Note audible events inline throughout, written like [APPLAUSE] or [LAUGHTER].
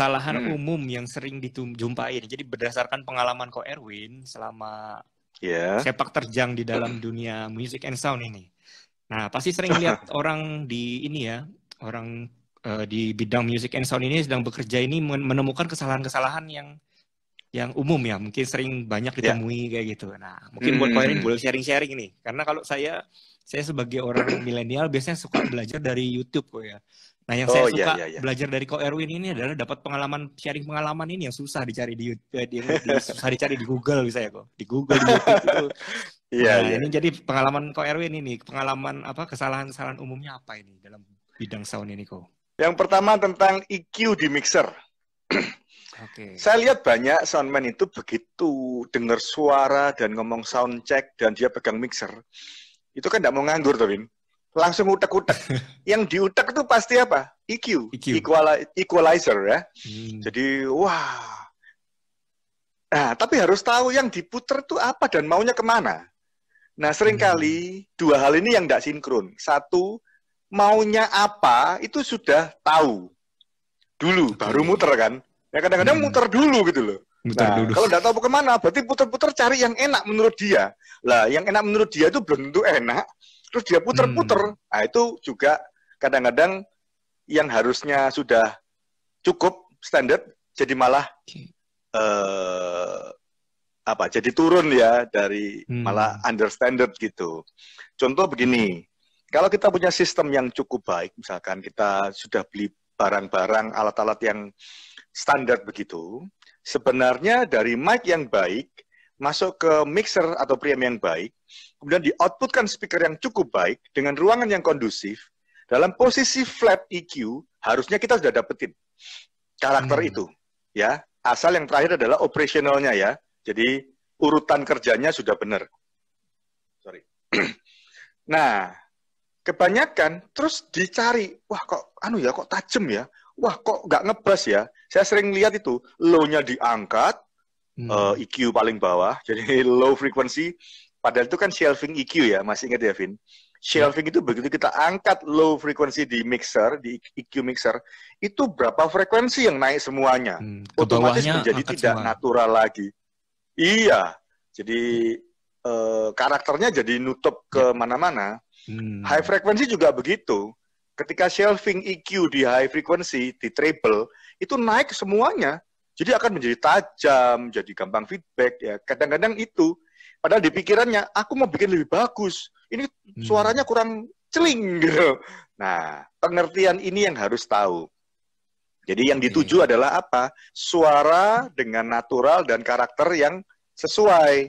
kesalahan hmm. umum yang sering dijumpai. Jadi berdasarkan pengalaman kok Erwin selama yeah. sepak terjang di dalam hmm. dunia music and sound ini. Nah, pasti sering lihat [LAUGHS] orang di ini ya, orang uh, di bidang music and sound ini sedang bekerja ini menemukan kesalahan-kesalahan yang yang umum ya mungkin sering banyak iya. ditemui yeah. kayak gitu. Nah mungkin hmm. buat kalian boleh sharing-sharing ini. karena kalau saya saya sebagai orang [CLEARS THROAT] milenial biasanya suka belajar dari YouTube kok ya. Nah, yang oh, saya suka iya, iya, iya. belajar dari Ko Erwin ini adalah dapat pengalaman sharing pengalaman ini yang susah dicari di, eh, di, di, susah dicari di Google bisa ya kok. Di Google di YouTube itu. [LAUGHS] Iya, nah, iya. ini jadi pengalaman Ko Erwin ini, pengalaman apa kesalahan-kesalahan umumnya apa ini dalam bidang sound ini kok? Yang pertama tentang EQ di mixer. [CLEARS THROAT] Okay. Saya lihat banyak soundman itu begitu dengar suara dan ngomong sound check dan dia pegang mixer, itu kan tidak mau nganggur Tobin langsung utek-utek. [LAUGHS] yang diutak itu pasti apa? EQ, EQ. Equali equalizer ya. Hmm. Jadi wah. Nah, tapi harus tahu yang diputer itu apa dan maunya kemana. Nah, seringkali hmm. dua hal ini yang tidak sinkron. Satu, maunya apa itu sudah tahu dulu, okay. baru muter kan. Ya kadang-kadang hmm. muter dulu gitu loh. Muter nah, dulu. kalau tidak tahu kemana, berarti puter-puter cari yang enak menurut dia. Lah, yang enak menurut dia itu belum tentu enak terus dia puter-puter. Hmm. Nah, itu juga kadang-kadang yang harusnya sudah cukup standar jadi malah uh, apa? Jadi turun ya dari hmm. malah under standard gitu. Contoh begini, kalau kita punya sistem yang cukup baik, misalkan kita sudah beli barang-barang alat-alat yang standar begitu, sebenarnya dari mic yang baik masuk ke mixer atau preamp yang baik, kemudian di outputkan speaker yang cukup baik dengan ruangan yang kondusif, dalam posisi flat EQ harusnya kita sudah dapetin karakter hmm. itu, ya. Asal yang terakhir adalah operasionalnya ya. Jadi urutan kerjanya sudah benar. Sorry. [CLEARS THROAT] nah, kebanyakan terus dicari, wah kok anu ya, kok tajam ya, wah kok nggak ngebas ya. Saya sering lihat itu, low-nya diangkat, hmm. uh, eh, EQ paling bawah, [LAUGHS] jadi low frequency. Padahal itu kan shelving EQ ya, masih ingat ya, Vin? Shelving hmm. itu begitu kita angkat low frequency di mixer, di EQ mixer, itu berapa frekuensi yang naik semuanya. Hmm. Otomatis menjadi tidak semua. natural lagi. Iya, jadi uh, karakternya jadi nutup ke ya. mana-mana. Hmm. High frequency juga begitu ketika shelving EQ di high frequency, di treble, itu naik semuanya. Jadi akan menjadi tajam, jadi gampang feedback ya. Kadang-kadang itu padahal di pikirannya aku mau bikin lebih bagus. Ini hmm. suaranya kurang celing gitu. Nah, pengertian ini yang harus tahu. Jadi yang dituju hmm. adalah apa? Suara dengan natural dan karakter yang sesuai.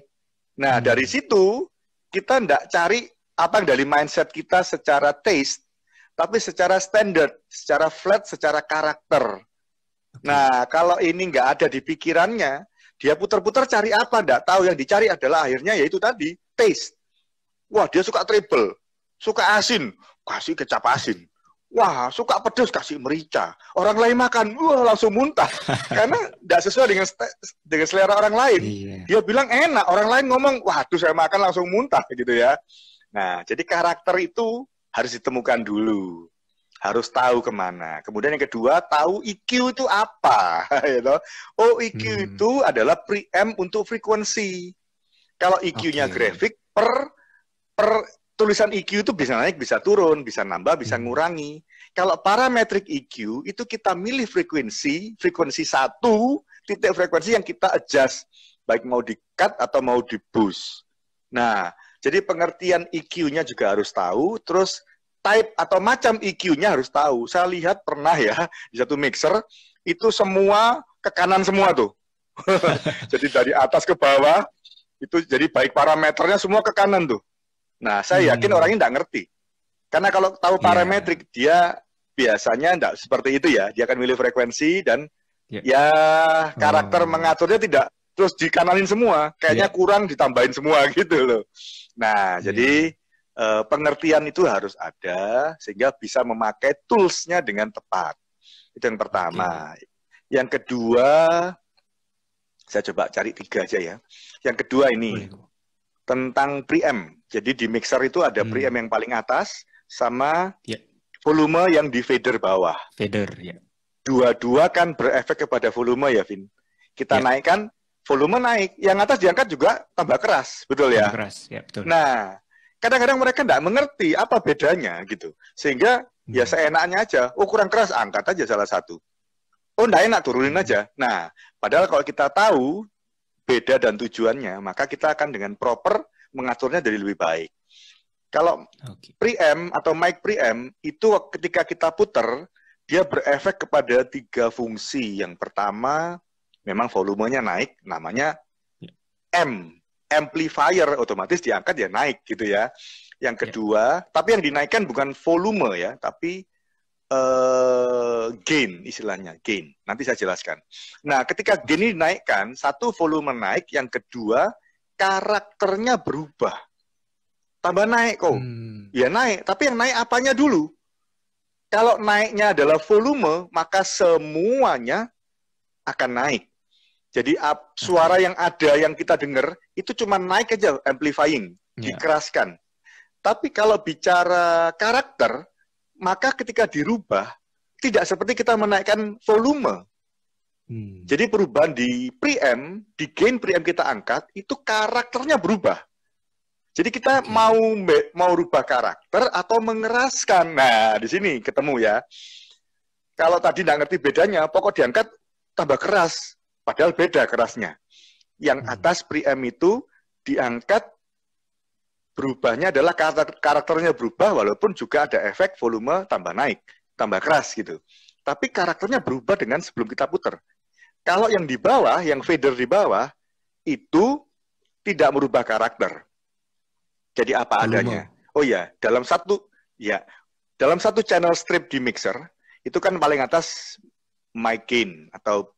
Nah, hmm. dari situ kita tidak cari apa dari mindset kita secara taste, tapi secara standard, secara flat, secara karakter. Nah, kalau ini nggak ada di pikirannya, dia putar-putar cari apa nggak tahu. Yang dicari adalah akhirnya yaitu tadi taste. Wah, dia suka triple, suka asin, kasih kecap asin. Wah, suka pedas kasih merica. Orang lain makan, wah langsung muntah. [LAUGHS] Karena tidak sesuai dengan dengan selera orang lain. Iya. Dia bilang enak, orang lain ngomong, wah tuh saya makan langsung muntah gitu ya. Nah, jadi karakter itu harus ditemukan dulu harus tahu kemana. Kemudian yang kedua, tahu EQ itu apa. [LAUGHS] Oh, EQ hmm. itu adalah preamp untuk frekuensi. Kalau EQ-nya okay. grafik per per tulisan EQ itu bisa naik, bisa turun, bisa nambah, bisa hmm. ngurangi. Kalau parametrik EQ itu kita milih frekuensi, frekuensi satu titik frekuensi yang kita adjust baik mau di cut atau mau di boost. Nah, jadi pengertian EQ-nya juga harus tahu, terus type atau macam EQ-nya harus tahu. Saya lihat pernah ya di satu mixer itu semua ke kanan semua tuh. [LAUGHS] jadi dari atas ke bawah itu jadi baik parameternya semua ke kanan tuh. Nah, saya yakin hmm. orang ini nggak ngerti. Karena kalau tahu iya. parametrik yeah. dia biasanya tidak seperti itu ya. Dia akan milih frekuensi dan yeah. ya oh. karakter oh. mengaturnya tidak terus dikanalin semua. Kayaknya yeah. kurang ditambahin semua [LAUGHS] gitu loh. Nah, yeah. jadi Eh, pengertian itu harus ada sehingga bisa memakai toolsnya dengan tepat. Itu yang pertama. Okay. Yang kedua, saya coba cari tiga aja ya. Yang kedua ini oh, tentang preamp. Jadi di mixer itu ada hmm. preamp yang paling atas sama yeah. volume yang di fader bawah. Fader ya. Yeah. Dua-dua kan berefek kepada volume ya, Vin. Kita yeah. naikkan volume naik, yang atas diangkat juga tambah keras, betul ya? keras, ya betul. Nah, kadang-kadang mereka tidak mengerti apa bedanya gitu. Sehingga ya hmm. seenaknya aja, oh kurang keras angkat aja salah satu. Oh tidak enak turunin aja. Nah, padahal kalau kita tahu beda dan tujuannya, maka kita akan dengan proper mengaturnya jadi lebih baik. Kalau okay. pre-M atau mic pre-M, itu ketika kita putar dia berefek kepada tiga fungsi. Yang pertama memang volumenya naik namanya ya. M amplifier otomatis diangkat ya naik gitu ya. Yang ya. kedua, ya. tapi yang dinaikkan bukan volume ya, tapi uh, gain istilahnya, gain. Nanti saya jelaskan. Nah, ketika gain ini dinaikkan, satu volume naik, yang kedua karakternya berubah. Tambah naik kok. Hmm. Ya naik, tapi yang naik apanya dulu? Kalau naiknya adalah volume, maka semuanya akan naik. Jadi up, suara yang ada yang kita dengar itu cuma naik aja amplifying, yeah. dikeraskan. Tapi kalau bicara karakter, maka ketika dirubah tidak seperti kita menaikkan volume. Hmm. Jadi perubahan di preamp, di gain preamp kita angkat itu karakternya berubah. Jadi kita okay. mau mau rubah karakter atau mengeraskan. Nah, di sini ketemu ya. Kalau tadi nggak ngerti bedanya, pokok diangkat tambah keras. Padahal beda kerasnya. Yang hmm. atas priam itu diangkat berubahnya adalah karakter, karakternya berubah walaupun juga ada efek volume tambah naik, tambah keras gitu. Tapi karakternya berubah dengan sebelum kita putar. Kalau yang di bawah, yang fader di bawah itu tidak merubah karakter. Jadi apa adanya. Oh ya, dalam satu ya, dalam satu channel strip di mixer itu kan paling atas mic gain atau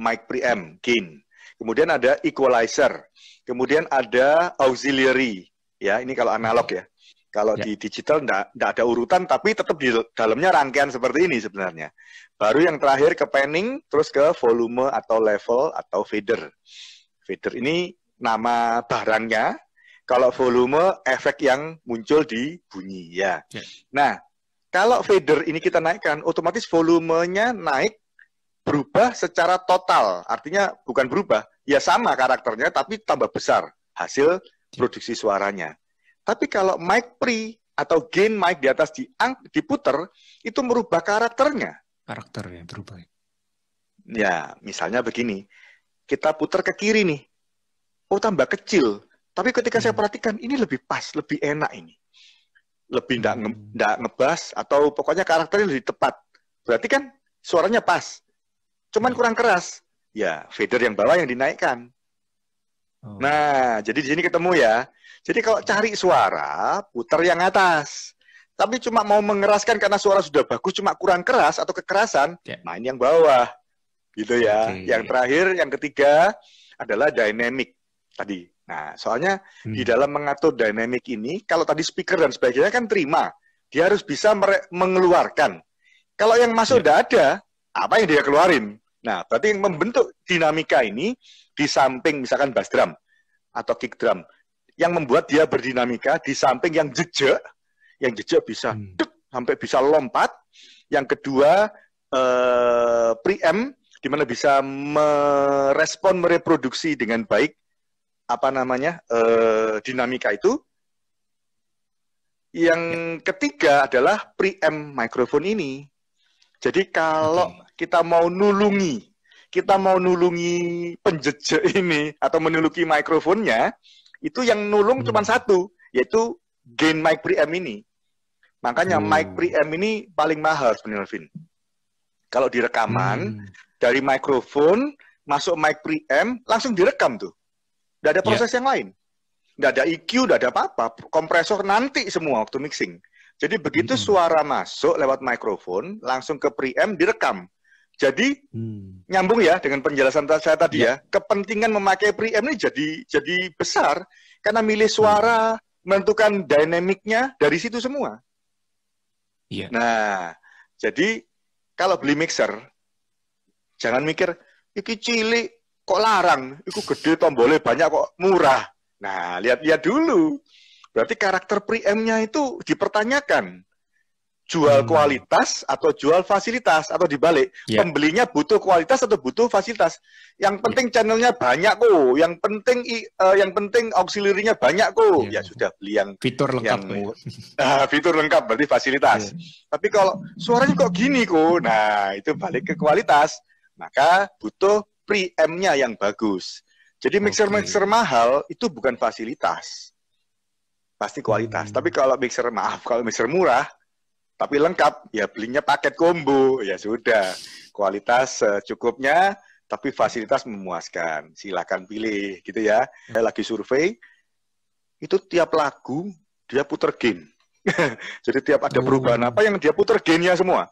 mic preamp, gain. Kemudian ada equalizer, kemudian ada auxiliary, ya ini kalau analog ya. Kalau ya. di digital tidak ada urutan, tapi tetap di dalamnya rangkaian seperti ini sebenarnya. Baru yang terakhir ke panning, terus ke volume atau level atau fader. Fader ini nama barangnya, kalau volume efek yang muncul di bunyi ya. ya. Nah, kalau fader ini kita naikkan, otomatis volumenya naik berubah secara total. Artinya bukan berubah, ya sama karakternya tapi tambah besar hasil produksi suaranya. Tapi kalau mic pre atau gain mic di atas di diputer itu merubah karakternya. Karakternya berubah. Ya, misalnya begini. Kita putar ke kiri nih. Oh, tambah kecil. Tapi ketika hmm. saya perhatikan ini lebih pas, lebih enak ini. Lebih enggak hmm. ngebas atau pokoknya karakternya lebih tepat. Berarti kan suaranya pas cuman kurang keras. Ya, feeder yang bawah yang dinaikkan. Oh. Nah, jadi di sini ketemu ya. Jadi kalau cari suara, putar yang atas. Tapi cuma mau mengeraskan karena suara sudah bagus, cuma kurang keras atau kekerasan, yeah. main yang bawah. Gitu ya. Okay. Yang terakhir, yang ketiga adalah dynamic tadi. Nah, soalnya hmm. di dalam mengatur dynamic ini, kalau tadi speaker dan sebagainya kan terima. Dia harus bisa mengeluarkan. Kalau yang masuk tidak ya. yeah. ada, apa yang dia keluarin? Nah, berarti yang membentuk dinamika ini di samping misalkan bass drum atau kick drum yang membuat dia berdinamika di samping yang jejak, yang jejak bisa hmm. duk, sampai bisa lompat. Yang kedua eh, preamp di mana bisa merespon mereproduksi dengan baik apa namanya eh, dinamika itu. Yang ketiga adalah preamp microphone ini jadi kalau okay. kita mau nulungi, kita mau nulungi penjejak ini atau menuluki mikrofonnya, itu yang nulung hmm. cuma satu, yaitu gain mic preamp ini. Makanya hmm. mic preamp ini paling mahal sebenarnya, Vin. Kalau direkaman hmm. dari mikrofon masuk mic preamp langsung direkam tuh. Tidak ada ya. proses yeah. yang lain. Tidak ada EQ, tidak ada apa-apa. Kompresor nanti semua waktu mixing. Jadi begitu hmm. suara masuk lewat mikrofon, langsung ke pre direkam. Jadi hmm. nyambung ya dengan penjelasan saya tadi ya. ya. Kepentingan memakai pre ini jadi jadi besar karena milih suara, hmm. menentukan dinamiknya dari situ semua. Ya. Nah, jadi kalau beli mixer jangan mikir iki cilik kok larang, iku gede tombolnya banyak kok murah. Nah, lihat-lihat dulu Berarti karakter pre-M-nya itu dipertanyakan. Jual hmm. kualitas atau jual fasilitas atau dibalik. Yeah. Pembelinya butuh kualitas atau butuh fasilitas. Yang ya. penting yeah. channelnya banyak kok. Yang penting uh, yang penting auxiliary-nya banyak kok. Yeah. Ya sudah beli yang fitur lengkap. Yang, [LAUGHS] uh, fitur lengkap berarti fasilitas. Yeah. Tapi kalau suaranya kok gini kok. Nah, itu balik ke kualitas. Maka butuh pre-M-nya yang bagus. Jadi mixer-mixer okay. mahal itu bukan fasilitas pasti kualitas. Hmm. Tapi kalau mixer maaf, kalau mixer murah tapi lengkap, ya belinya paket combo, ya sudah. Kualitas cukupnya tapi fasilitas memuaskan. Silakan pilih gitu ya. Hmm. lagi survei itu tiap lagu dia puter game. [LAUGHS] Jadi tiap ada perubahan hmm. apa yang dia puter ya semua.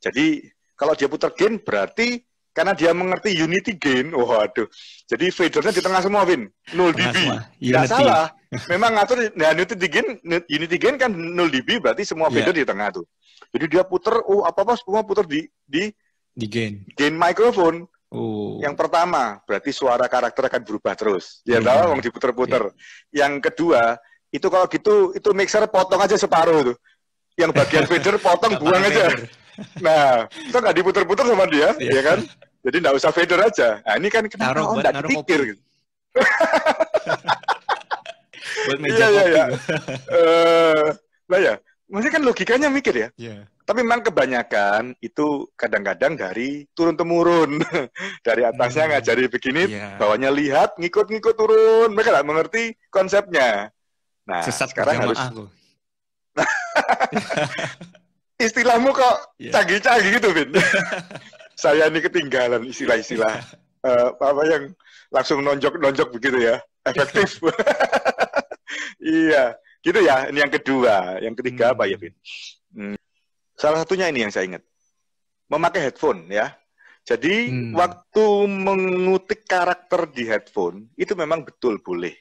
Jadi kalau dia puter gain berarti karena dia mengerti unity gain. Oh, aduh. Jadi fadernya di tengah semua, Win. 0 dB. Tidak salah. Memang ngatur nah, unity gain, unity gain kan 0 dB berarti semua iya. fader yeah. di tengah tuh. Jadi dia puter oh apa-apa semua puter di di di gain. Gain microphone. Oh. Yang pertama, berarti suara karakter akan berubah terus. Ya yeah. Iya. mau diputer-puter. Yeah. Yang kedua, itu kalau gitu itu mixer potong aja separuh tuh. Yang bagian [LAUGHS] fader potong buang aja. Nah, kita nggak diputer-puter sama dia, ya kan? Jadi nggak usah fader aja. Nah, ini kan kenapa naruh, oh, nggak dipikir? Kopi. Gitu? [LAUGHS] buat iya, meja yeah, kopi. Iya, iya. uh, nah ya, maksudnya kan logikanya mikir ya. Yeah. Tapi memang kebanyakan itu kadang-kadang dari turun temurun, [LAUGHS] dari atasnya hmm. ngajari begini, yeah. bawahnya lihat, ngikut-ngikut turun. Mereka nggak mengerti konsepnya. Nah, Sesat sekarang harus. [LAUGHS] istilahmu kok yeah. canggih-canggih gitu, Vin. [LAUGHS] Saya ini ketinggalan istilah-istilah uh, apa yang langsung nonjok-nonjok begitu ya. Efektif. [LAUGHS] iya, gitu ya. Ini yang kedua, yang ketiga hmm. apa ya, hmm. Vin? Hmm. Salah satunya ini yang saya ingat. Memakai headphone ya. Jadi hmm. waktu mengutik karakter di headphone itu memang betul boleh.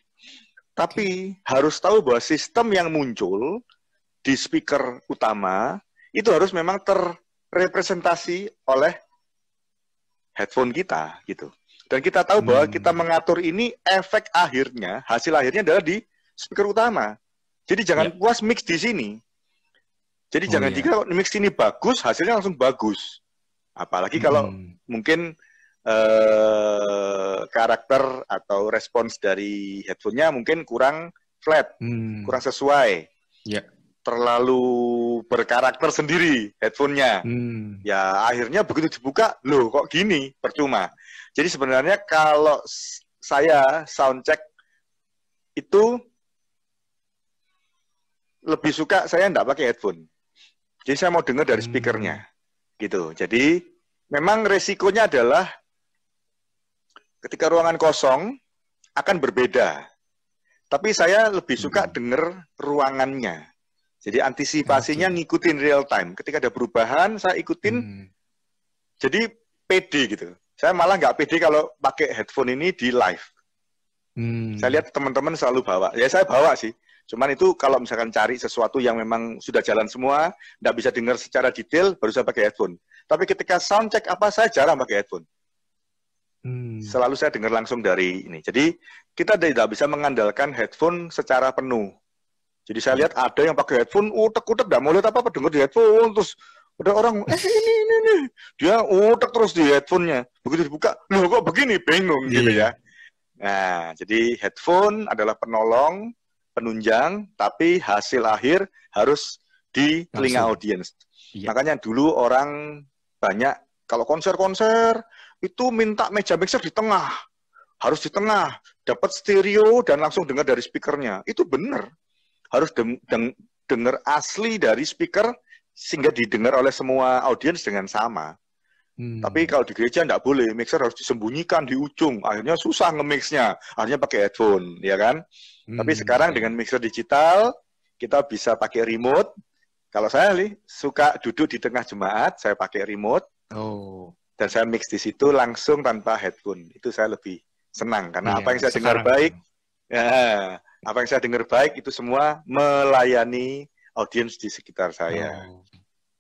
Tapi okay. harus tahu bahwa sistem yang muncul di speaker utama itu harus memang terrepresentasi oleh headphone kita gitu. Dan kita tahu bahwa hmm. kita mengatur ini efek akhirnya, hasil akhirnya adalah di speaker utama. Jadi jangan yeah. puas mix di sini. Jadi oh, jangan yeah. jika mix ini bagus, hasilnya langsung bagus. Apalagi kalau hmm. mungkin eh, karakter atau respons dari headphone-nya mungkin kurang flat, hmm. kurang sesuai. Yeah terlalu berkarakter sendiri headphonenya. Hmm. Ya akhirnya begitu dibuka, loh kok gini, percuma. Jadi sebenarnya kalau saya sound check itu lebih suka saya tidak pakai headphone. Jadi saya mau dengar dari hmm. speakernya, hmm. gitu. Jadi memang resikonya adalah ketika ruangan kosong akan berbeda. Tapi saya lebih suka hmm. dengar ruangannya jadi antisipasinya okay. ngikutin real time. Ketika ada perubahan, saya ikutin. Hmm. Jadi PD gitu. Saya malah nggak PD kalau pakai headphone ini di live. Hmm. Saya lihat teman-teman selalu bawa. Ya saya bawa sih. Cuman itu kalau misalkan cari sesuatu yang memang sudah jalan semua, nggak bisa dengar secara detail, baru saya pakai headphone. Tapi ketika sound check apa, saya jarang pakai headphone. Hmm. Selalu saya dengar langsung dari ini. Jadi kita tidak bisa mengandalkan headphone secara penuh jadi saya lihat ada yang pakai headphone, utek-utek, nggak mau lihat apa-apa, dengar di headphone, terus ada orang, eh ini, ini, ini. Dia utek terus di headphonenya. Begitu dibuka, loh kok begini, bingung iya. gitu ya. Nah, jadi headphone adalah penolong, penunjang, tapi hasil akhir harus di telinga audiens. Iya. Makanya dulu orang banyak, kalau konser-konser, itu minta meja mixer di tengah. Harus di tengah, dapat stereo dan langsung dengar dari speakernya. Itu benar harus deng deng dengar asli dari speaker sehingga didengar oleh semua audiens dengan sama. Hmm. Tapi kalau di gereja nggak boleh, mixer harus disembunyikan di ujung. Akhirnya susah nge-mixnya, akhirnya pakai headphone, ya kan? Hmm. Tapi sekarang dengan mixer digital, kita bisa pakai remote. Kalau saya nih, suka duduk di tengah jemaat, saya pakai remote. Oh. Dan saya mix di situ langsung tanpa headphone. Itu saya lebih senang karena iya, apa yang saya dengar baik, ya, apa yang saya dengar baik itu semua melayani audiens di sekitar saya. Hmm.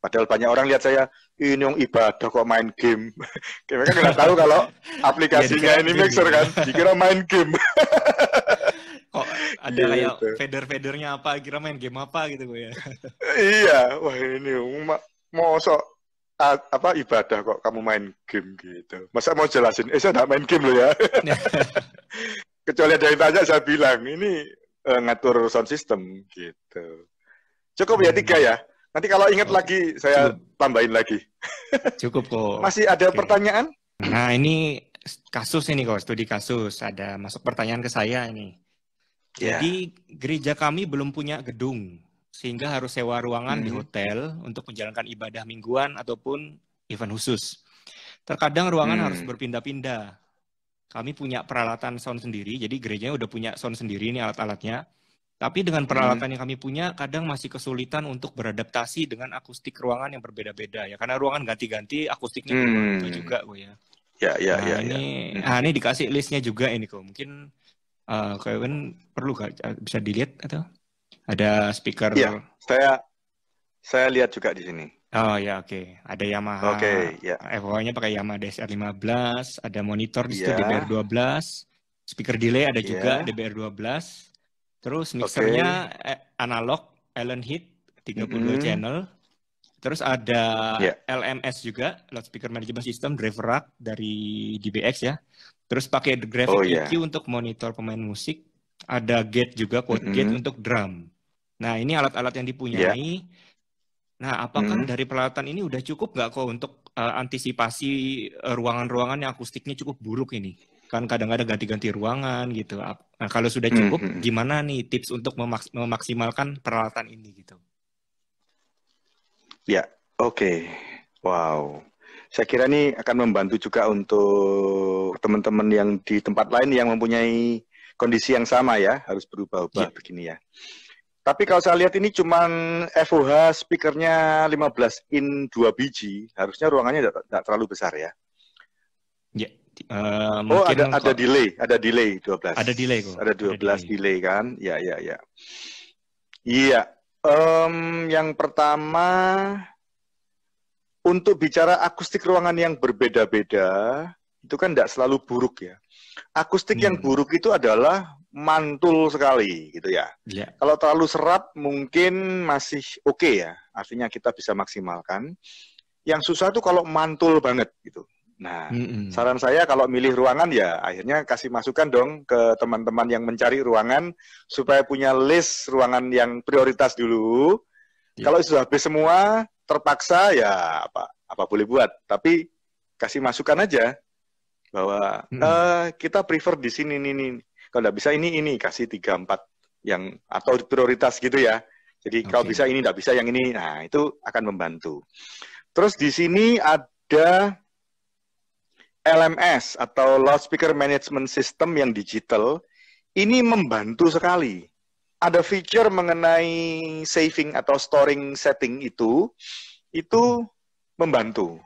Padahal banyak orang lihat saya ini yang ibadah kok main game. [LAUGHS] Mereka nggak tahu kalau [LAUGHS] aplikasinya iya, ini mixer kan, dikira main game. [LAUGHS] kok ada iya, gitu. kayak feeder federnya apa, kira main game apa gitu gue ya. iya, wah ini mau sok apa ibadah kok kamu main game gitu. Masa mau jelasin, eh saya nggak main game loh ya kecuali ada yang tanya saya bilang ini uh, ngatur sound system gitu. Cukup ya hmm. tiga ya. Nanti kalau ingat oh, lagi saya cukup. tambahin lagi. Cukup kok. [LAUGHS] Masih ada okay. pertanyaan? Nah ini kasus ini kok studi kasus ada masuk pertanyaan ke saya ini. Yeah. Jadi gereja kami belum punya gedung sehingga harus sewa ruangan hmm. di hotel untuk menjalankan ibadah mingguan ataupun event khusus. Terkadang ruangan hmm. harus berpindah-pindah kami punya peralatan sound sendiri, jadi gerejanya udah punya sound sendiri ini alat-alatnya. Tapi dengan hmm. peralatan hmm. yang kami punya, kadang masih kesulitan untuk beradaptasi dengan akustik ruangan yang berbeda-beda ya. Karena ruangan ganti-ganti, akustiknya hmm. berbeda gitu juga, bu ya. Ya, ya, nah, ya. Ini, ya. Nah, ini dikasih listnya juga ini kok. Mungkin uh, Kevin perlu gak, ah, bisa dilihat atau ada speaker? Ya, saya saya lihat juga di sini. Oh ya oke, okay. ada Yamaha. Oke, okay, ya. Yeah. FO-nya pakai Yamaha DSR15, ada monitor di situ yeah. DBR12, speaker delay ada juga yeah. DBR12. Terus mixernya okay. Eh, analog Allen Heat 32 mm -hmm. channel. Terus ada yeah. LMS juga, loudspeaker management system driver rack dari DBX ya. Terus pakai graphic oh, ya. EQ untuk monitor pemain musik, ada gate juga, quad mm -hmm. gate untuk drum. Nah, ini alat-alat yang ya. dipunyai. Yeah Nah, apakah hmm. dari peralatan ini udah cukup nggak kok untuk uh, antisipasi eh, ruangan-ruangan yang akustiknya cukup buruk ini? Kan kadang-kadang ganti-ganti ruangan gitu. Nah, kalau sudah hmm, cukup, hmm. gimana nih tips untuk memaks memaksimalkan peralatan ini gitu? Ya, oke. Okay. Wow. Saya kira ini akan membantu juga untuk teman-teman yang di tempat lain yang mempunyai kondisi yang sama ya, harus berubah-ubah ya. begini ya. Tapi kalau saya lihat ini cuman FOH speakernya 15 in 2 biji, harusnya ruangannya tidak terlalu besar ya. Ya. Yeah. Uh, oh ada ada kok... delay, ada delay 12. Ada delay kok. Ada 12 ada delay. delay kan? Ya ya ya. Iya. Um, yang pertama untuk bicara akustik ruangan yang berbeda-beda itu kan tidak selalu buruk ya. Akustik hmm. yang buruk itu adalah mantul sekali gitu ya. ya. Kalau terlalu serap mungkin masih oke okay ya, artinya kita bisa maksimalkan. Yang susah tuh kalau mantul banget gitu. Nah, mm -hmm. saran saya kalau milih ruangan ya akhirnya kasih masukan dong ke teman-teman yang mencari ruangan supaya punya list ruangan yang prioritas dulu. Ya. Kalau sudah habis semua, terpaksa ya apa apa boleh buat, tapi kasih masukan aja bahwa mm -hmm. e, kita prefer di sini nih, nih kalau tidak bisa ini ini kasih tiga empat yang atau prioritas gitu ya. Jadi okay. kalau bisa ini tidak bisa yang ini, nah itu akan membantu. Terus di sini ada LMS atau Loudspeaker Management System yang digital ini membantu sekali. Ada feature mengenai saving atau storing setting itu, itu hmm. membantu.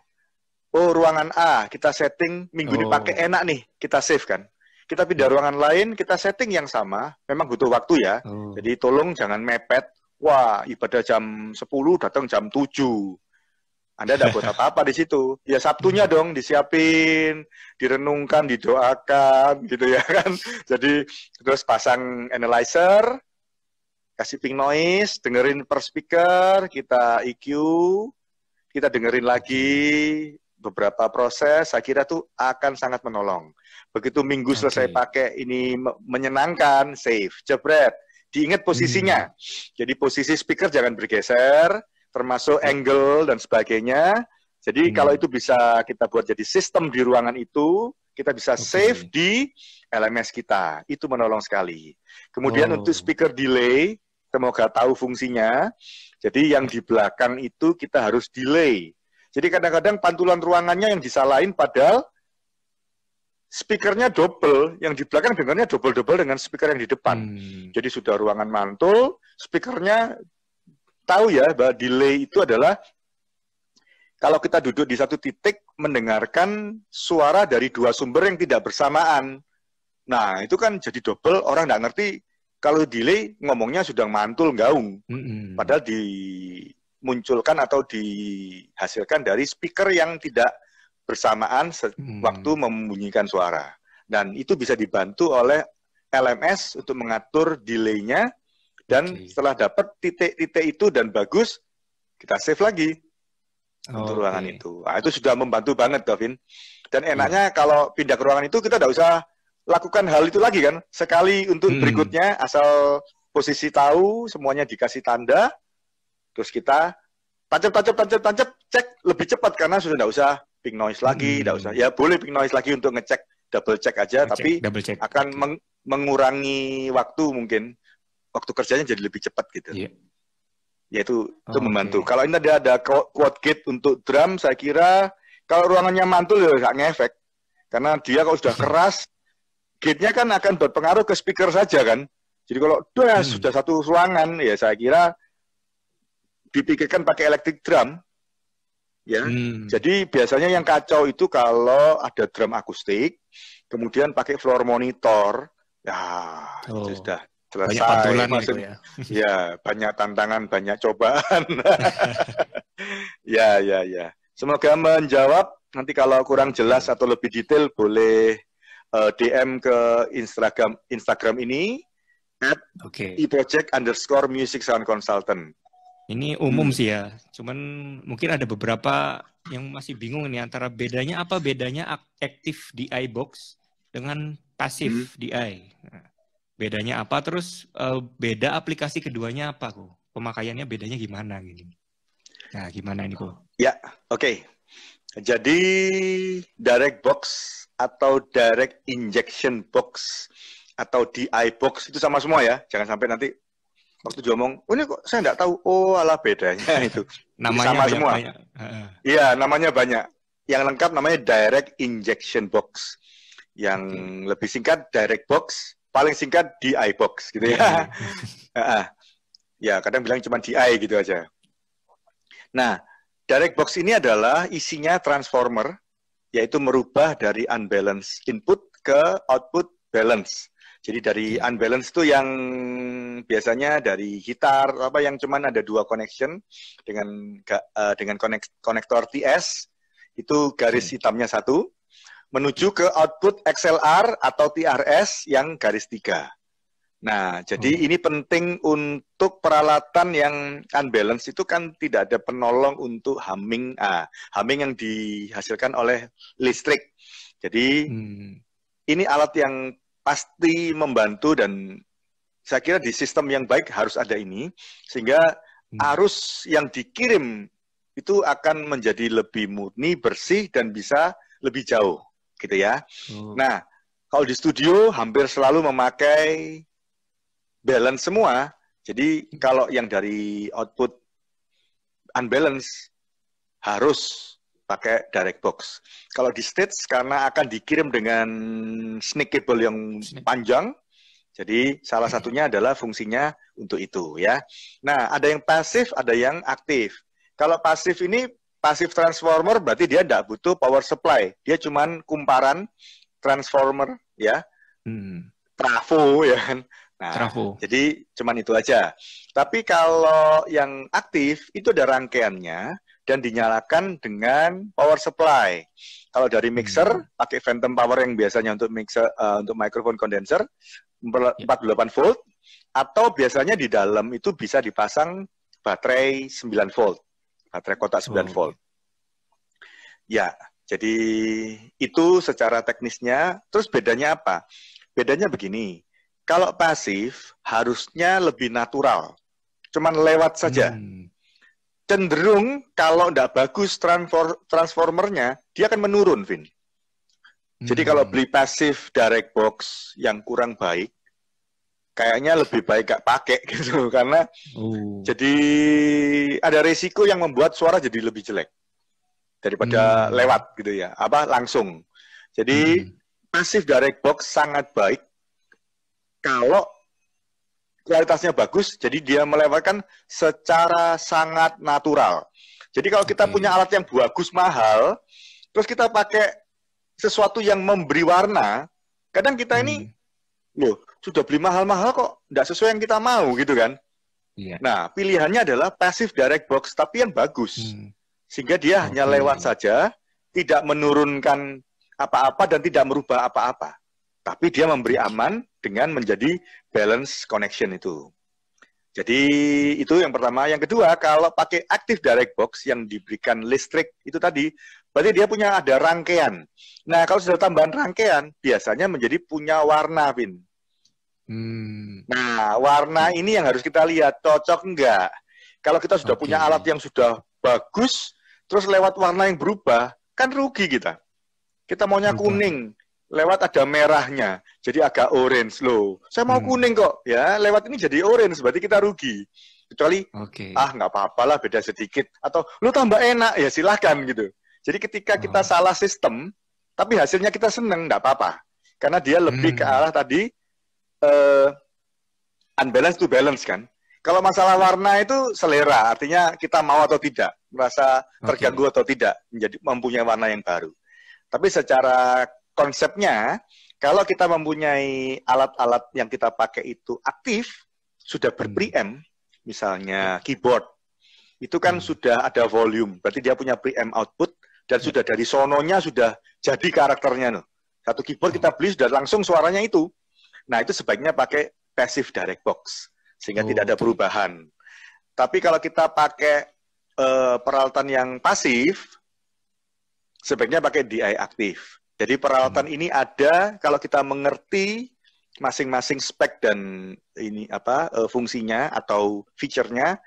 Oh, ruangan A kita setting minggu oh. dipakai enak nih, kita save kan kita pindah ruangan lain, kita setting yang sama. Memang butuh waktu ya. Oh. Jadi tolong jangan mepet. Wah, ibadah jam 10 datang jam 7. Anda tidak buat [LAUGHS] apa-apa di situ. Ya Sabtunya hmm. dong disiapin, direnungkan, didoakan gitu ya kan. [LAUGHS] Jadi terus pasang analyzer, kasih ping noise, dengerin per speaker, kita EQ, kita dengerin lagi hmm beberapa proses saya kira tuh akan sangat menolong. Begitu minggu okay. selesai pakai ini menyenangkan, safe, jebret, diingat posisinya. Hmm. Jadi posisi speaker jangan bergeser, termasuk angle dan sebagainya. Jadi hmm. kalau itu bisa kita buat jadi sistem di ruangan itu, kita bisa okay. save di LMS kita. Itu menolong sekali. Kemudian oh. untuk speaker delay, semoga tahu fungsinya. Jadi yang di belakang itu kita harus delay jadi kadang-kadang pantulan ruangannya yang disalahin padahal speakernya double, yang di belakang dengarnya double-double dengan speaker yang di depan. Hmm. Jadi sudah ruangan mantul, speakernya tahu ya bahwa delay itu adalah kalau kita duduk di satu titik mendengarkan suara dari dua sumber yang tidak bersamaan. Nah, itu kan jadi double, orang nggak ngerti kalau delay ngomongnya sudah mantul gaung. Hmm. Padahal di dimunculkan atau dihasilkan dari speaker yang tidak bersamaan hmm. waktu membunyikan suara. Dan itu bisa dibantu oleh LMS untuk mengatur delay-nya dan okay. setelah dapat titik-titik itu dan bagus, kita save lagi oh, untuk ruangan itu. Nah, itu sudah membantu banget, Davin. Dan hmm. enaknya hmm. kalau pindah ke ruangan itu kita tidak usah lakukan hal itu lagi kan. Sekali untuk hmm. berikutnya asal posisi tahu semuanya dikasih tanda, Terus kita tancap, tancap, tancap, tancap, cek lebih cepat karena sudah tidak usah ping noise lagi, tidak hmm. usah. Ya boleh ping noise lagi untuk ngecek double check aja, ngecek, tapi double check. akan okay. meng mengurangi waktu mungkin waktu kerjanya jadi lebih cepat gitu. Yeah. yaitu itu oh, membantu. Okay. Kalau ini ada ada quad gate untuk drum, saya kira kalau ruangannya mantul ya nggak ngefek karena dia kalau sudah [LAUGHS] keras gate-nya kan akan berpengaruh ke speaker saja kan. Jadi kalau hmm. sudah satu ruangan ya saya kira dipikirkan pakai elektrik drum ya. Hmm. Jadi biasanya yang kacau itu kalau ada drum akustik, kemudian pakai floor monitor, ya oh. itu sudah selesai. Banyak pantulan itu ya. [LAUGHS] ya, banyak tantangan, banyak cobaan. [LAUGHS] ya, ya, ya. Semoga menjawab. Nanti kalau kurang jelas atau lebih detail boleh uh, eh, DM ke Instagram Instagram ini at okay. e underscore music sound consultant. Ini hmm. umum hmm. sih ya, cuman mungkin ada beberapa yang masih bingung nih antara bedanya apa bedanya aktif DI box dengan pasif hmm. DI. Nah, bedanya apa terus eh, beda aplikasi keduanya apa kok? Pemakaiannya bedanya gimana gini? Nah, gimana ini kok? Ya, oke. Okay. Jadi direct box atau direct injection box atau DI box itu sama semua ya. Jangan sampai nanti waktu diomong, oh, ini kok saya nggak tahu. Oh, ala bedanya [LAUGHS] itu. namanya sama banyak, semua. Iya, namanya banyak. Yang lengkap namanya direct injection box. Yang okay. lebih singkat direct box, paling singkat DI i box gitu ya. [LAUGHS] ya, kadang bilang cuma DI i gitu aja. Nah, direct box ini adalah isinya transformer yaitu merubah dari unbalanced input ke output balance. Jadi dari iya. unbalance itu yang biasanya dari gitar apa yang cuman ada dua connection dengan eh, dengan konektor TS itu garis hmm. hitamnya satu menuju ke output XLR atau TRS yang garis tiga. Nah, jadi hmm. ini penting untuk peralatan yang unbalance itu kan tidak ada penolong untuk humming ah, humming yang dihasilkan oleh listrik. Jadi hmm. ini alat yang pasti membantu dan saya kira di sistem yang baik harus ada ini sehingga hmm. arus yang dikirim itu akan menjadi lebih murni, bersih dan bisa lebih jauh gitu ya. Oh. Nah, kalau di studio hampir selalu memakai balance semua. Jadi kalau yang dari output unbalance harus pakai direct box. Kalau di states karena akan dikirim dengan sneak cable yang panjang, jadi salah hmm. satunya adalah fungsinya untuk itu ya. Nah ada yang pasif, ada yang aktif. Kalau pasif ini pasif transformer berarti dia tidak butuh power supply, dia cuman kumparan transformer ya, hmm. trafo ya kan. Nah, Trafo. jadi cuman itu aja. Tapi kalau yang aktif itu ada rangkaiannya dan dinyalakan dengan power supply. Kalau dari hmm. mixer hmm. pakai phantom power yang biasanya untuk mixer uh, untuk microphone condenser 48 ya. volt atau biasanya di dalam itu bisa dipasang baterai 9 volt, baterai kotak 9 oh. volt. Iya. Ya, jadi itu secara teknisnya. Terus bedanya apa? Bedanya begini. Kalau pasif harusnya lebih natural. Cuman lewat saja. Hmm cenderung kalau tidak bagus transformernya, dia akan menurun, Vin. Jadi kalau hmm. beli pasif direct box yang kurang baik, kayaknya lebih baik gak pakai [LAUGHS] gitu karena uh. jadi ada resiko yang membuat suara jadi lebih jelek daripada hmm. lewat gitu ya, apa langsung. Jadi hmm. pasif direct box sangat baik kalau kualitasnya bagus, jadi dia melewatkan secara sangat natural. Jadi kalau kita hmm. punya alat yang bagus mahal, terus kita pakai sesuatu yang memberi warna, kadang kita hmm. ini loh sudah beli mahal-mahal kok tidak sesuai yang kita mau gitu kan. Yeah. Nah pilihannya adalah passive direct box tapi yang bagus, hmm. sehingga dia okay. hanya lewat saja, tidak menurunkan apa-apa dan tidak merubah apa-apa. Tapi dia memberi aman dengan menjadi balance connection itu. Jadi itu yang pertama. Yang kedua, kalau pakai active direct box yang diberikan listrik itu tadi, berarti dia punya ada rangkaian. Nah, kalau sudah tambahan rangkaian, biasanya menjadi punya warna, Vin. Hmm. Nah, warna ini yang harus kita lihat, cocok enggak. Kalau kita sudah okay. punya alat yang sudah bagus, terus lewat warna yang berubah, kan rugi kita. Kita maunya kuning, lewat ada merahnya, jadi agak orange loh. Saya mau hmm. kuning kok, ya lewat ini jadi orange, berarti kita rugi. Kecuali okay. ah nggak apa-apa lah beda sedikit atau lu tambah enak ya silahkan gitu. Jadi ketika oh. kita salah sistem, tapi hasilnya kita seneng nggak apa-apa, karena dia lebih hmm. ke arah tadi uh, eh, unbalance to balance kan. Kalau masalah warna itu selera, artinya kita mau atau tidak, merasa terganggu okay. atau tidak, menjadi mempunyai warna yang baru. Tapi secara konsepnya kalau kita mempunyai alat-alat yang kita pakai itu aktif, sudah hmm. berpreamp, misalnya hmm. keyboard, itu kan hmm. sudah ada volume, berarti dia punya preamp output dan hmm. sudah dari sononya sudah jadi karakternya. Loh. Satu keyboard kita beli sudah langsung suaranya itu. Nah itu sebaiknya pakai passive direct box sehingga oh, tidak ada oh, perubahan. Tapi kalau kita pakai eh, peralatan yang pasif, sebaiknya pakai DI aktif jadi peralatan hmm. ini ada kalau kita mengerti masing-masing spek dan ini apa eh, fungsinya atau fiturnya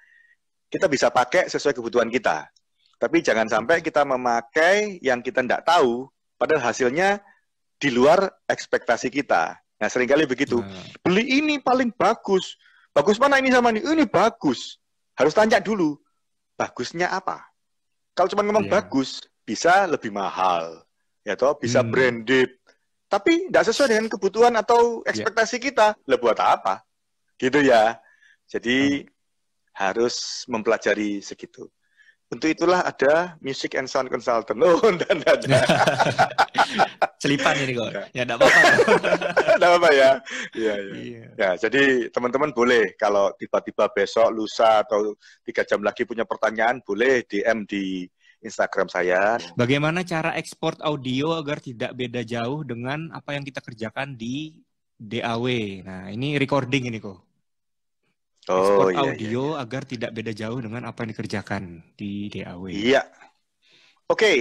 kita bisa pakai sesuai kebutuhan kita. Tapi jangan sampai kita memakai yang kita tidak tahu padahal hasilnya di luar ekspektasi kita. Nah, seringkali begitu. Hmm. Beli ini paling bagus. Bagus mana ini sama ini? Ini bagus. Harus tanya dulu. Bagusnya apa? Kalau cuma ngomong yeah. bagus, bisa lebih mahal ya toh bisa hmm. branded tapi tidak sesuai dengan kebutuhan atau iya. ekspektasi yeah. kita lah buat apa gitu ya jadi hmm. harus mempelajari segitu untuk itulah ada music and sound consultant. Oh, dan [LAUGHS] ada. [LAUGHS] Selipan ini kok. Ya, tidak apa tidak apa-apa ya. Ya, ya Yeah. Ya, jadi teman-teman boleh kalau tiba-tiba besok, lusa atau tiga jam lagi punya pertanyaan, boleh DM di Instagram saya. Bagaimana cara ekspor audio agar tidak beda jauh dengan apa yang kita kerjakan di DAW? Nah, ini recording ini kok. Oh, ekspor iya, iya, audio iya, agar tidak beda jauh dengan apa yang dikerjakan di DAW. Iya. Oke. Okay.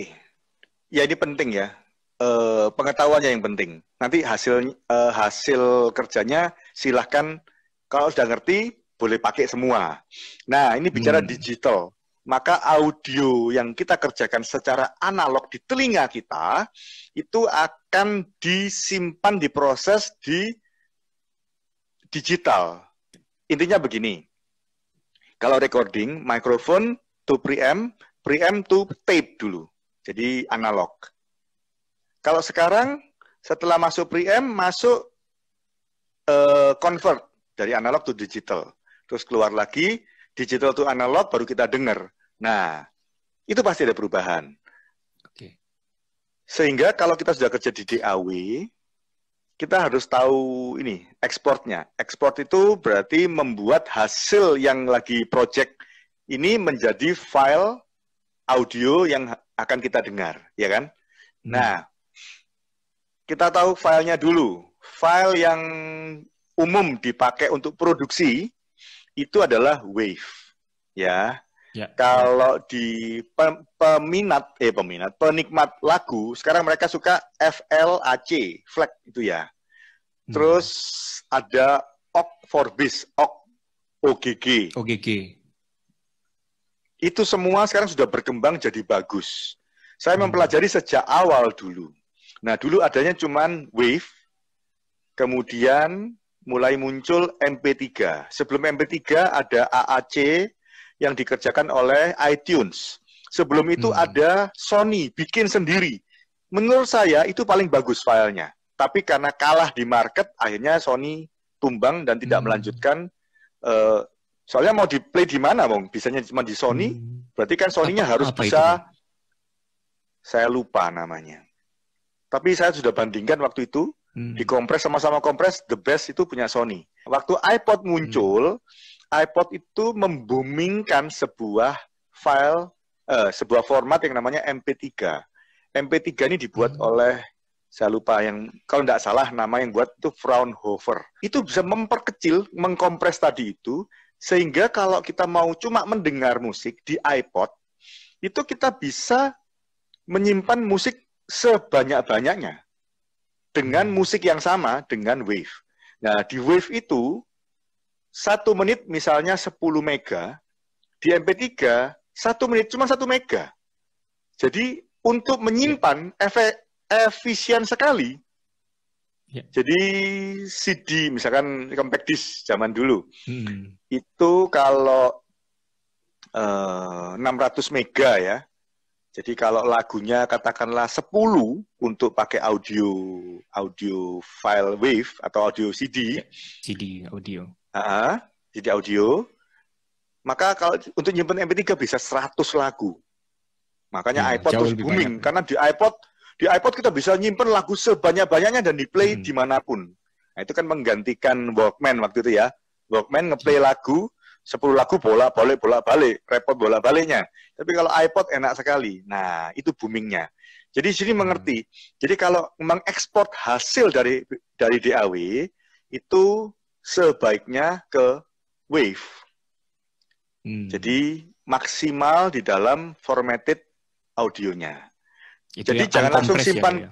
Ya ini penting ya. E, pengetahuannya yang penting. Nanti hasil e, eh, hasil kerjanya silahkan kalau sudah ngerti boleh pakai semua. Nah, ini bicara hmm. digital maka audio yang kita kerjakan secara analog di telinga kita itu akan disimpan diproses di digital. Intinya begini. Kalau recording, microphone to preamp, preamp to tape dulu. Jadi analog. Kalau sekarang setelah masuk preamp masuk uh, convert dari analog to digital. Terus keluar lagi digital to analog baru kita dengar. Nah, itu pasti ada perubahan. Oke. Sehingga kalau kita sudah kerja di DAW, kita harus tahu ini ekspornya. Ekspor itu berarti membuat hasil yang lagi project ini menjadi file audio yang akan kita dengar, ya kan? Hmm. Nah, kita tahu filenya dulu. File yang umum dipakai untuk produksi itu adalah wave ya. Ya. Kalau di peminat eh peminat penikmat lagu sekarang mereka suka FLAC flag itu ya. Hmm. Terus hmm. ada op for bis OK OGG. OGG. Itu semua sekarang sudah berkembang jadi bagus. Saya hmm. mempelajari sejak awal dulu. Nah, dulu adanya cuman wave, kemudian mulai muncul MP3. Sebelum MP3 ada AAC yang dikerjakan oleh iTunes. Sebelum itu hmm. ada Sony bikin sendiri. Menurut saya itu paling bagus filenya. Tapi karena kalah di market, akhirnya Sony tumbang dan tidak hmm. melanjutkan. Uh, soalnya mau di play di mana, Mong? Bisanya cuma di Sony. Hmm. Berarti kan Sony-nya harus apa bisa. Itu? Saya lupa namanya. Tapi saya sudah bandingkan waktu itu Hmm. Dikompres sama-sama kompres, the best itu punya Sony. Waktu iPod hmm. muncul, hmm. iPod itu membumingkan sebuah file, uh, sebuah format yang namanya MP3. MP3 ini dibuat hmm. oleh saya lupa yang kalau tidak salah nama yang buat itu Fraunhofer. Itu bisa memperkecil, mengkompres tadi itu sehingga kalau kita mau cuma mendengar musik di iPod itu kita bisa menyimpan musik sebanyak-banyaknya dengan musik yang sama dengan wave. Nah, di wave itu satu menit misalnya 10 mega, di MP3 satu menit cuma satu mega. Jadi untuk menyimpan ya. efek efisien sekali. Ya. Jadi CD misalkan compact disc zaman dulu hmm. itu kalau uh, eh, 600 mega ya jadi kalau lagunya katakanlah 10 untuk pakai audio audio file wave atau audio CD, ya, CD audio. Uh, CD audio. Maka kalau untuk nyimpan MP3 bisa 100 lagu. Makanya ya, iPod terus booming banyak. karena di iPod di iPod kita bisa nyimpan lagu sebanyak-banyaknya dan di-play hmm. dimanapun. Nah, itu kan menggantikan Walkman waktu itu ya. Walkman ngeplay hmm. lagu 10 lagu bola balik bola balik repot bola baliknya tapi kalau iPod enak sekali nah itu boomingnya jadi sini hmm. mengerti jadi kalau ekspor hasil dari dari DAW itu sebaiknya ke Wave hmm. jadi maksimal di dalam formatted audionya itu jadi jangan langsung ya, simpan ya?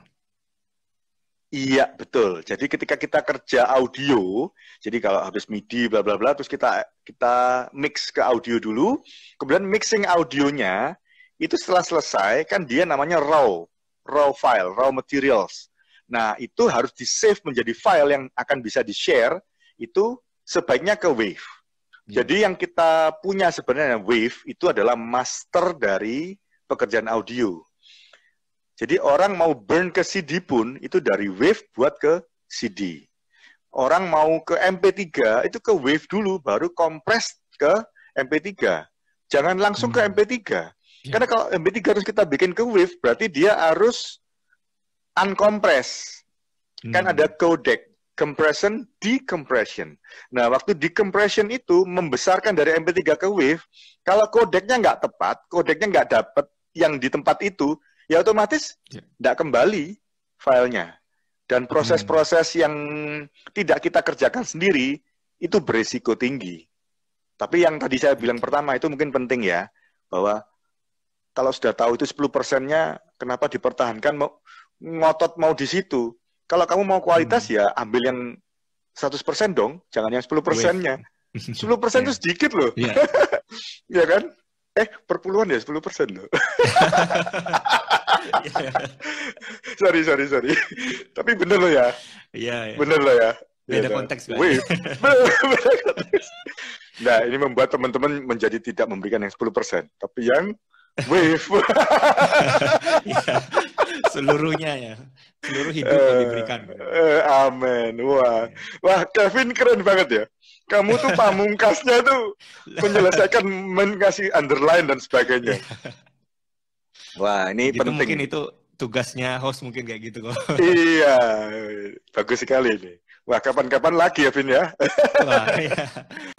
Iya betul. Jadi ketika kita kerja audio, jadi kalau habis MIDI bla bla bla, terus kita kita mix ke audio dulu, kemudian mixing audionya itu setelah selesai kan dia namanya raw, raw file, raw materials. Nah itu harus di save menjadi file yang akan bisa di share itu sebaiknya ke Wave. Hmm. Jadi yang kita punya sebenarnya Wave itu adalah master dari pekerjaan audio. Jadi orang mau burn ke CD pun itu dari wave buat ke CD. Orang mau ke MP3 itu ke wave dulu baru kompres ke MP3. Jangan langsung ke MP3. Hmm. Iya. Karena kalau MP3 harus kita bikin ke wave berarti dia harus uncompress. Kan hmm. ada codec compression, decompression. Nah, waktu decompression itu membesarkan dari MP3 ke wave, kalau kodeknya nggak tepat, kodeknya nggak dapat yang di tempat itu, ya otomatis tidak ya. yeah. kembali filenya. Dan proses-proses hmm. yang tidak kita kerjakan sendiri itu berisiko tinggi. Tapi yang tadi saya hmm. bilang pertama itu mungkin penting ya, bahwa kalau sudah tahu itu 10 persennya, kenapa dipertahankan mau, ngotot mau di situ. Kalau kamu mau kualitas hmm. ya ambil yang 100 persen dong, jangan yang 10 persennya. 10 [LAUGHS] persen itu iya. sedikit loh. Iya [LAUGHS] yeah. kan? Eh, perpuluhan ya 10 persen loh. [LAUGHS] [LAUGHS] sorry, sorry, sorry. Tapi bener loh ya. Iya, yeah, yeah. Bener lo ya. Beda yeah, iya. konteks nah. Wih, [LAUGHS] Nah, ini membuat teman-teman menjadi tidak memberikan yang 10%, tapi yang wave. [LAUGHS] ya, seluruhnya ya. Seluruh hidup uh, diberikan. Uh, eh, amin. Wah. Wah, Kevin keren banget ya. Kamu tuh pamungkasnya tuh menyelesaikan mengasih underline dan sebagainya. Iya. Wah, ini gitu penting. Mungkin itu tugasnya host mungkin kayak gitu kok. [LAUGHS] iya, bagus sekali ini. Wah, kapan-kapan lagi ya, Vin ya. Wah, iya.